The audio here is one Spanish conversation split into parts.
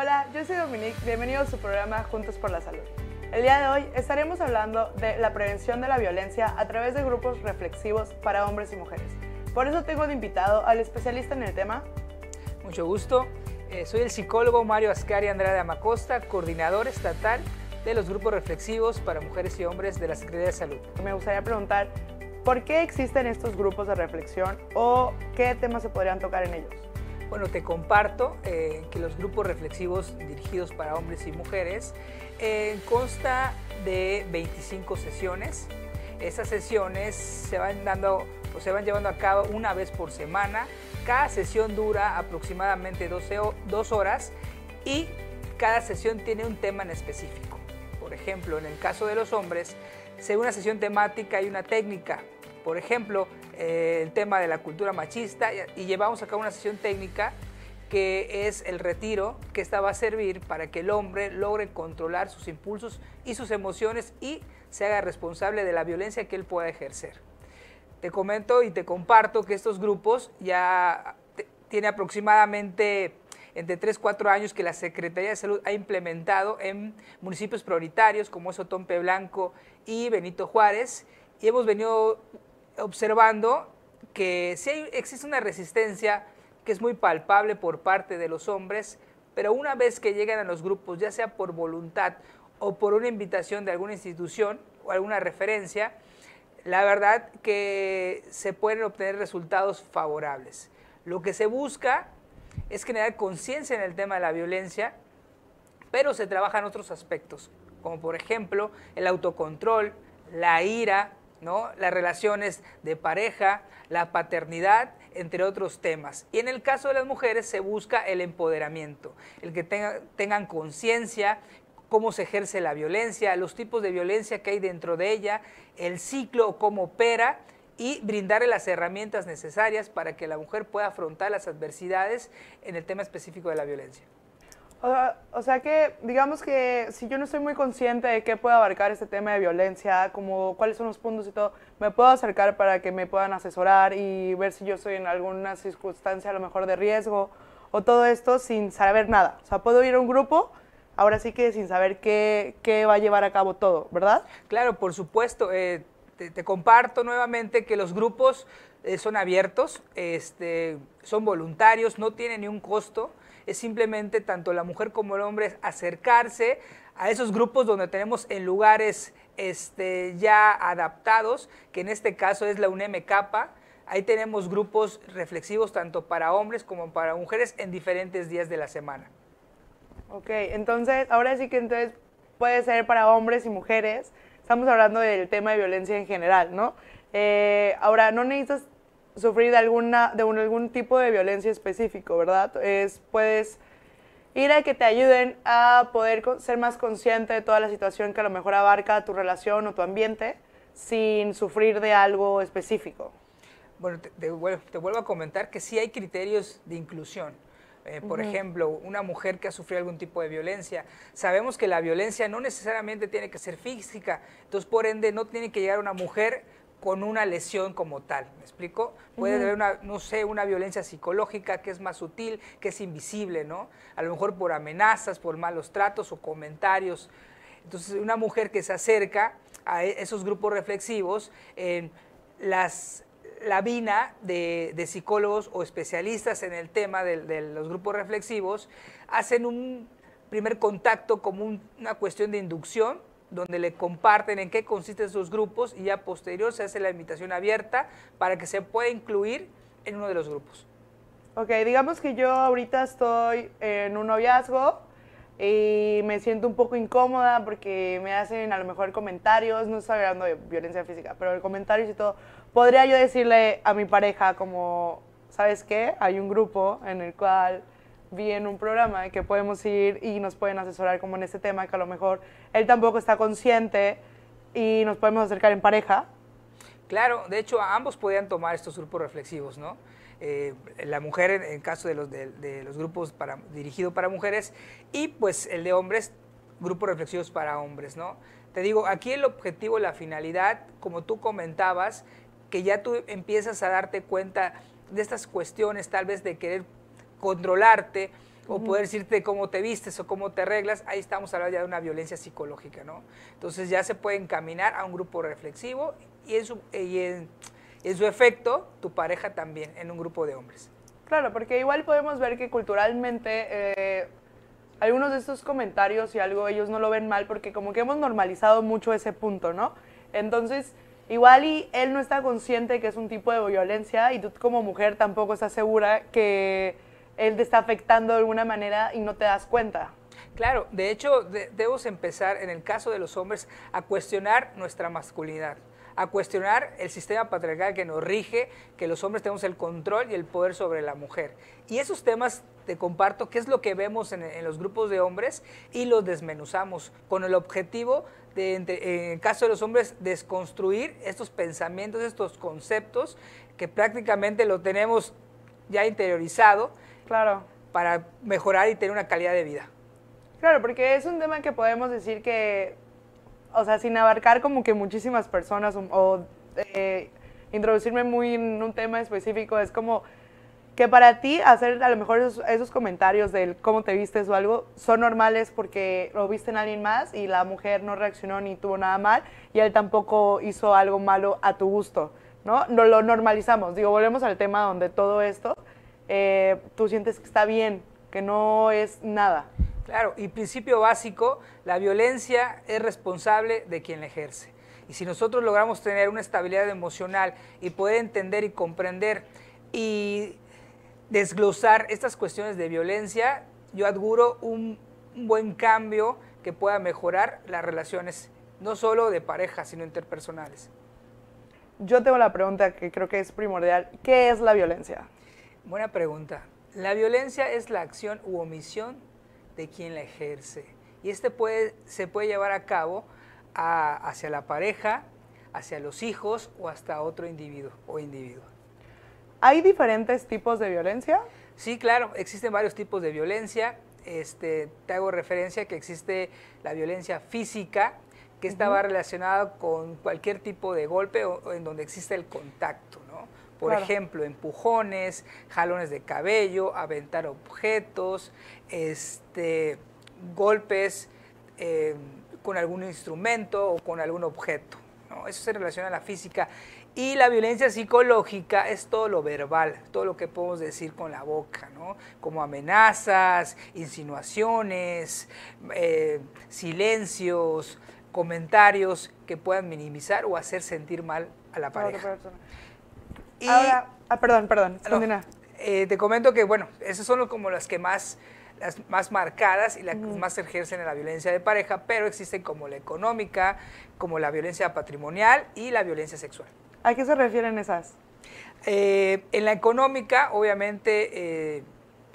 Hola, yo soy Dominique, bienvenido a su programa Juntos por la Salud. El día de hoy estaremos hablando de la prevención de la violencia a través de grupos reflexivos para hombres y mujeres. Por eso tengo de invitado al especialista en el tema. Mucho gusto, eh, soy el psicólogo Mario Ascari Andrade Amacosta, coordinador estatal de los grupos reflexivos para mujeres y hombres de la Secretaría de Salud. Me gustaría preguntar, ¿por qué existen estos grupos de reflexión o qué temas se podrían tocar en ellos? Bueno, te comparto eh, que los grupos reflexivos dirigidos para hombres y mujeres eh, consta de 25 sesiones. Esas sesiones se van dando se van llevando a cabo una vez por semana. Cada sesión dura aproximadamente dos horas y cada sesión tiene un tema en específico. Por ejemplo, en el caso de los hombres, según una sesión temática hay una técnica. Por ejemplo, eh, el tema de la cultura machista y, llevamos a cabo una sesión técnica que es el retiro, que esta va a servir para que el hombre logre controlar sus impulsos y sus emociones y se haga responsable de la violencia que él pueda ejercer. Te comento y te comparto que estos grupos ya tiene aproximadamente entre 3 4 años que la Secretaría de Salud ha implementado en municipios prioritarios como es Otompe Blanco y Benito Juárez y hemos venido observando que sí existe una resistencia que es muy palpable por parte de los hombres, pero una vez que llegan a los grupos, ya sea por voluntad o por una invitación de alguna institución o alguna referencia, la verdad que se pueden obtener resultados favorables. Lo que se busca es generar conciencia en el tema de la violencia, pero se trabajan otros aspectos, como por ejemplo el autocontrol, la ira, las relaciones de pareja, la paternidad, entre otros temas. Y en el caso de las mujeres se busca el empoderamiento, el que tengan conciencia, cómo se ejerce la violencia, los tipos de violencia que hay dentro de ella, el ciclo, cómo opera y brindarle las herramientas necesarias para que la mujer pueda afrontar las adversidades en el tema específico de la violencia. O, sea que, digamos que si yo no estoy muy consciente de qué puede abarcar este tema de violencia, como cuáles son los puntos y todo, me puedo acercar para que me puedan asesorar y ver si yo estoy en alguna circunstancia a lo mejor de riesgo o todo esto sin saber nada. O sea, puedo ir a un grupo ahora sí que sin saber qué, qué, va a llevar a cabo todo, ¿verdad? Claro, por supuesto. Eh, te, comparto nuevamente que los grupos eh, son abiertos, este, son voluntarios, no tienen ni un costo es simplemente tanto la mujer como el hombre acercarse a esos grupos donde tenemos en lugares este, ya adaptados, que en este caso es la UNMK. Ahí tenemos grupos reflexivos tanto para hombres como para mujeres en diferentes días de la semana. Ok, entonces, ahora sí que entonces puede ser para hombres y mujeres. Estamos hablando del tema de violencia en general, ¿no? Eh, ahora, no necesitas sufrir de, alguna, de algún tipo de violencia específico, ¿verdad? Es, puedes ir a que te ayuden a poder ser más consciente de toda la situación que a lo mejor abarca tu relación o tu ambiente sin sufrir de algo específico. Bueno, te, vuelvo, a comentar que sí hay criterios de inclusión. Eh, por ejemplo, una mujer que ha sufrido algún tipo de violencia. Sabemos que la violencia no necesariamente tiene que ser física, entonces por ende no tiene que llegar una mujer con una lesión como tal, ¿me explico? Puede haber una, no sé, una violencia psicológica que es más sutil, que es invisible, ¿no? A lo mejor por amenazas, por malos tratos o comentarios. Entonces, una mujer que se acerca a e, esos grupos reflexivos, eh, las, la vina de, psicólogos o especialistas en el tema de, los grupos reflexivos hacen un primer contacto como una cuestión de inducción donde le comparten en qué consisten sus grupos y ya posterior se hace la invitación abierta para que se pueda incluir en uno de los grupos. Ok, digamos que yo ahorita estoy en un noviazgo y me siento un poco incómoda porque me hacen a lo mejor comentarios, no estoy hablando de violencia física, pero comentarios y todo. ¿Podría yo decirle a mi pareja como, ¿sabes qué? Hay un grupo en el cual vi en un programa que podemos ir y nos pueden asesorar como en este tema, que a lo mejor él tampoco está consciente y nos podemos acercar en pareja. Claro, de hecho ambos podían tomar estos grupos reflexivos, ¿no? Eh, la mujer en, caso de los, de, los grupos para, dirigidos para mujeres y pues el de hombres, grupos reflexivos para hombres, ¿no? Te digo, aquí el objetivo, la finalidad, como tú comentabas, que ya tú empiezas a darte cuenta de estas cuestiones, tal vez de querer controlarte o poder decirte cómo te vistes o cómo te arreglas, ahí estamos hablando ya de una violencia psicológica, ¿no? Entonces ya se puede encaminar a un grupo reflexivo y en su, en, en su efecto tu pareja también, en un grupo de hombres. Claro, porque igual podemos ver que culturalmente eh, algunos de estos comentarios y algo ellos no lo ven mal porque como que hemos normalizado mucho ese punto, ¿no? Entonces, igual y él no está consciente que es un tipo de violencia y tú como mujer tampoco estás segura que él te está afectando de alguna manera y no te das cuenta. Claro, de hecho debemos empezar en el caso de los hombres a cuestionar nuestra masculinidad a cuestionar el sistema patriarcal que nos rige, que los hombres tenemos el control y el poder sobre la mujer. Y esos temas te comparto qué es lo que vemos en, en los grupos de hombres y los desmenuzamos con el objetivo de, en el caso de los hombres, desconstruir estos pensamientos, estos conceptos que prácticamente lo tenemos ya interiorizado Claro. Para mejorar y tener una calidad de vida. Claro, porque es un tema que podemos decir que, o sea, sin abarcar como que muchísimas personas o, eh, introducirme muy en un tema específico, es como que para ti hacer a lo mejor esos, comentarios del cómo te vistes o algo son normales porque lo viste en alguien más y la mujer no reaccionó ni tuvo nada mal y él tampoco hizo algo malo a tu gusto, ¿no? No lo normalizamos, digo, volvemos al tema donde todo esto eh, tú sientes que está bien, que no es nada. Claro, y principio básico, la violencia es responsable de quien la ejerce. Y si nosotros logramos tener una estabilidad emocional y poder entender y comprender y desglosar estas cuestiones de violencia, yo adguro un, buen cambio que pueda mejorar las relaciones, no solo de pareja, sino interpersonales. Yo tengo la pregunta que creo que es primordial. ¿Qué es la violencia? Buena pregunta. La violencia es la acción u omisión de quien la ejerce. Y este se puede llevar a cabo hacia la pareja, hacia los hijos o hasta otro individuo o individuo. ¿Hay diferentes tipos de violencia? Sí, claro, existen varios tipos de violencia. Este, te hago referencia que existe la violencia física, que estaba relacionada con cualquier tipo de golpe o en donde existe el contacto. Por ejemplo, empujones, jalones de cabello, aventar objetos, este, golpes em, con algún instrumento o con algún objeto. Eso se relaciona a la física. Y la violencia psicológica es todo lo verbal, todo lo que podemos decir con la boca, ¿no? Como amenazas, insinuaciones, eh, silencios, comentarios que puedan minimizar o hacer sentir mal a la pareja. Ahora, ah, perdón, perdón, eh, te comento que, bueno, esas son como las que más las más marcadas y las que más más ejercen en la violencia de pareja, pero existen como la económica, como la violencia patrimonial y la violencia sexual. ¿A qué se refieren esas? Eh, en la económica, obviamente, eh,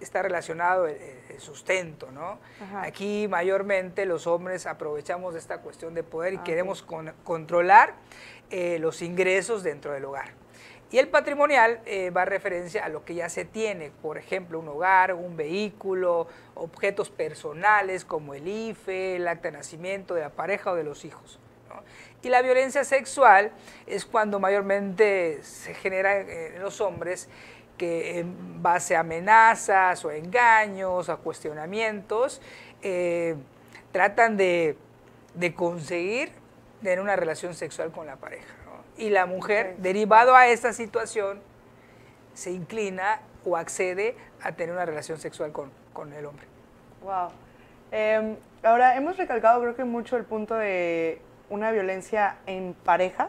está relacionado el, sustento, ¿no? Aquí mayormente los hombres aprovechamos esta cuestión de poder y ah, queremos controlar los ingresos dentro del hogar. Y el patrimonial eh, va a referencia a lo que ya se tiene, por ejemplo, un hogar, un vehículo, objetos personales como el IFE, el acta de nacimiento de la pareja o de los hijos. Y la violencia sexual es cuando mayormente se genera eh, en los hombres que en base a amenazas o engaños, a cuestionamientos, eh, tratan de, de conseguir tener una relación sexual con la pareja. Y la mujer, derivado a esta situación, se inclina o accede a tener una relación sexual con, con el hombre. Wow. Em, ahora, hemos recalcado creo que mucho el punto de una violencia en pareja,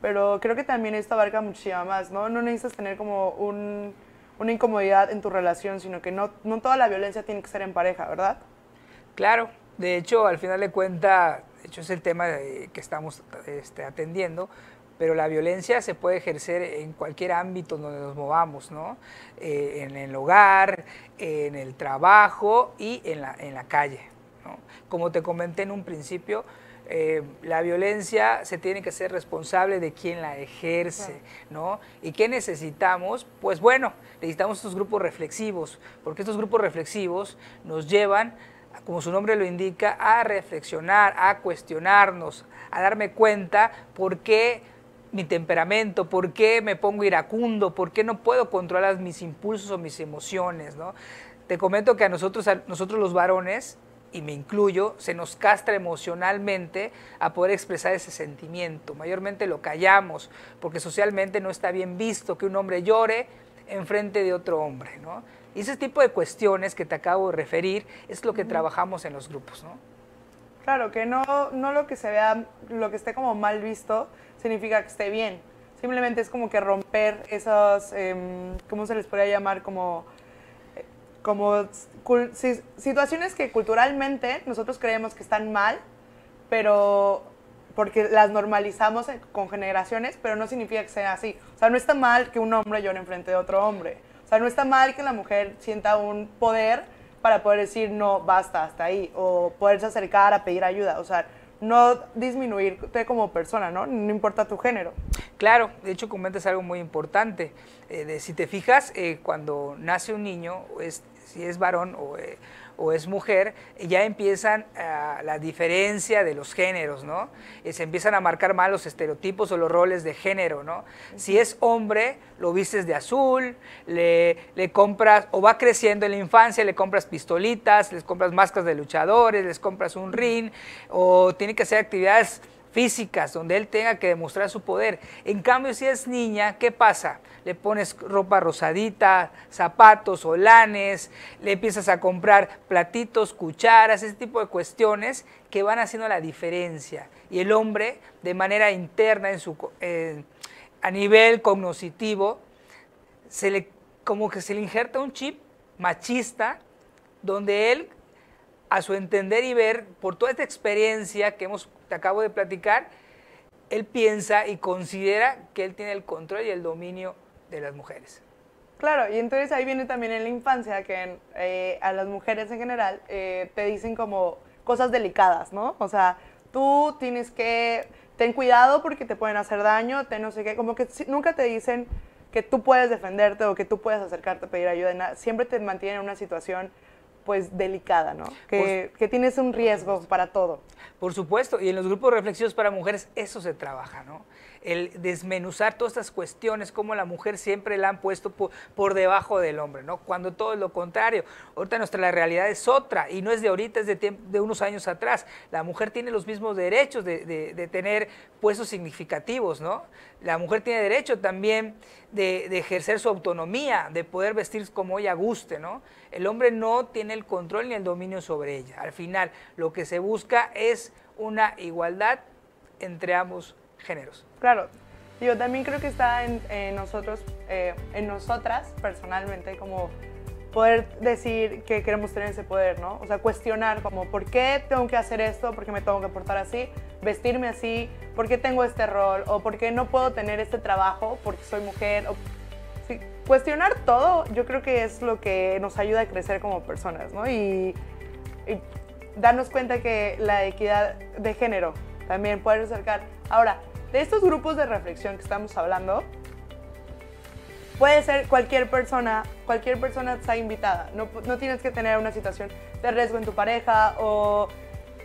pero creo que también esto abarca muchísimo más, ¿no? No necesitas tener como un, una incomodidad en tu relación, sino que no, no toda la violencia tiene que ser en pareja, ¿verdad? Claro, de hecho, al final de cuentas, es el tema que estamos este, atendiendo, pero la violencia se puede ejercer en cualquier ámbito donde nos movamos, eh, en el hogar, en el trabajo y en la, en la calle. Como te comenté en un principio, eh, la violencia se tiene que ser responsable de quien la ejerce, ¿no? ¿Y qué necesitamos? Pues bueno, necesitamos estos grupos reflexivos, porque estos grupos reflexivos nos llevan como su nombre lo indica, a reflexionar, a cuestionarnos, a darme cuenta por qué mi temperamento, por qué me pongo iracundo, por qué no puedo controlar mis impulsos o mis emociones. ¿no? Te comento que a nosotros, nosotros los varones, y me incluyo, se nos castra emocionalmente a poder expresar ese sentimiento. Mayormente lo callamos, porque socialmente no está bien visto que un hombre llore en frente de otro hombre. ¿no? Y ese tipo de cuestiones que te acabo de referir es lo que trabajamos en los grupos, ¿no? Claro, que no, no lo que se vea, lo que esté como mal visto, significa que esté bien. Simplemente es como que romper esas, em, ¿cómo se les podría llamar? Como, eh, como situaciones que culturalmente nosotros creemos que están mal, pero porque las normalizamos eh, con generaciones, pero no significa que sea así. O sea, no está mal que un hombre llore enfrente de otro hombre. O sea, no está mal que la mujer sienta un poder para poder decir no, basta, hasta ahí, o poderse acercar a pedir ayuda, o sea, no disminuirte como persona, ¿no? No importa tu género. Claro, de hecho comentas algo muy importante. Eh, de, si te fijas, eh, cuando nace un niño, es, si es varón o... Eh, o es mujer, ya empiezan a ah, la diferencia de los géneros, ¿no? Eh, se empiezan a marcar mal los estereotipos o los roles de género, ¿no? Si es hombre, lo vistes de azul, le, compras, o va creciendo en la infancia, le compras pistolitas, les compras máscaras de luchadores, les compras un ring, o tiene que hacer actividades físicas, donde él tenga que demostrar su poder. En cambio, si es niña, ¿qué pasa? Le pones ropa rosadita, zapatos, olanes, le empiezas a comprar platitos, cucharas, ese tipo de cuestiones que van haciendo la diferencia. Y el hombre, de manera interna, en su, a nivel cognoscitivo, se le, como que se le injerta un chip machista, donde él, a su entender y ver, por toda esta experiencia que hemos acabo de platicar, él piensa y considera que él tiene el control y el dominio de las mujeres. Claro, y entonces ahí viene también en la infancia que eh, a las mujeres en general eh, te dicen como cosas delicadas, ¿no? O sea, tú tienes que, ten cuidado porque te pueden hacer daño, te no sé qué, como que nunca te dicen que tú puedes defenderte o que tú puedes acercarte a pedir ayuda, siempre te mantienen en una situación pues delicada, ¿no? Que, que, tienes un riesgo para todo. Por supuesto, y en los grupos reflexivos para mujeres eso se trabaja, ¿no? el desmenuzar todas estas cuestiones, como la mujer siempre la han puesto por, debajo del hombre, ¿no? Cuando todo es lo contrario. Ahorita nuestra la realidad es otra y no es de ahorita, es de, unos años atrás. La mujer tiene los mismos derechos de, tener puestos significativos, ¿no? La mujer tiene derecho también de, ejercer su autonomía, de poder vestir como ella guste, ¿no? El hombre no tiene el control ni el dominio sobre ella. Al final, lo que se busca es una igualdad entre ambos géneros. Claro, yo también creo que está en, nosotros, eh, en nosotras personalmente, como poder decir que queremos tener ese poder, ¿no? O sea, cuestionar como, ¿por qué tengo que hacer esto? ¿Por qué me tengo que portar así? ¿Vestirme así? ¿Por qué tengo este rol? ¿O por qué no puedo tener este trabajo porque soy mujer? O, cuestionar todo yo creo que es lo que nos ayuda a crecer como personas, ¿no? Y, y darnos cuenta que la equidad de género también puede acercar. Ahora, de estos grupos de reflexión que estamos hablando, puede ser cualquier persona, cualquier persona está invitada. No, no, tienes que tener una situación de riesgo en tu pareja o,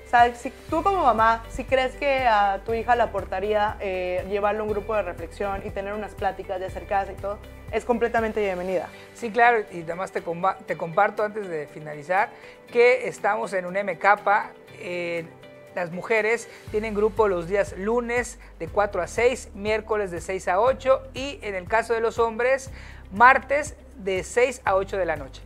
¿sabes? Si tú como mamá, si crees que a tu hija le aportaría eh, llevarle un grupo de reflexión y tener unas pláticas de acercarse y todo, es completamente bienvenida. Sí, claro, y además te, te comparto antes de finalizar que estamos en un MK eh, las mujeres tienen grupo los días lunes de 4 a 6, miércoles de 6 a 8 y en el caso de los hombres, martes de 6 a 8 de la noche.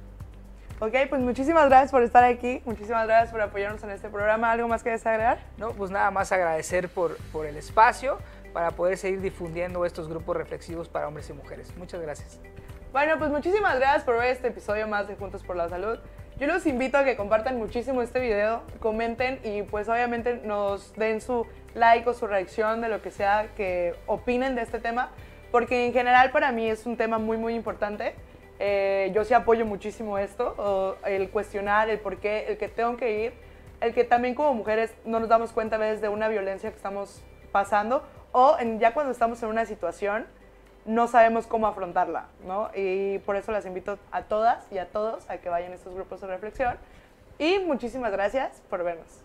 Ok, pues muchísimas gracias por estar aquí, muchísimas gracias por apoyarnos en este programa. ¿Algo más que desagradar? No, pues nada más agradecer por, por el espacio para poder seguir difundiendo estos grupos reflexivos para hombres y mujeres. Muchas gracias. Bueno, pues muchísimas gracias por este episodio más de Juntos por la Salud. Yo los invito a que compartan muchísimo este video, comenten y pues obviamente nos den su like o su reacción de lo que sea que opinen de este tema, porque en general para mí es un tema muy muy importante. Eh, yo sí apoyo muchísimo esto, el cuestionar, el por qué, el que tengo que ir, el que también como mujeres no nos damos cuenta a veces de una violencia que estamos pasando o ya cuando estamos en una situación no sabemos cómo afrontarla, ¿no? Y por eso las invito a todas y a todos a que vayan a estos grupos de reflexión. Y muchísimas gracias por vernos.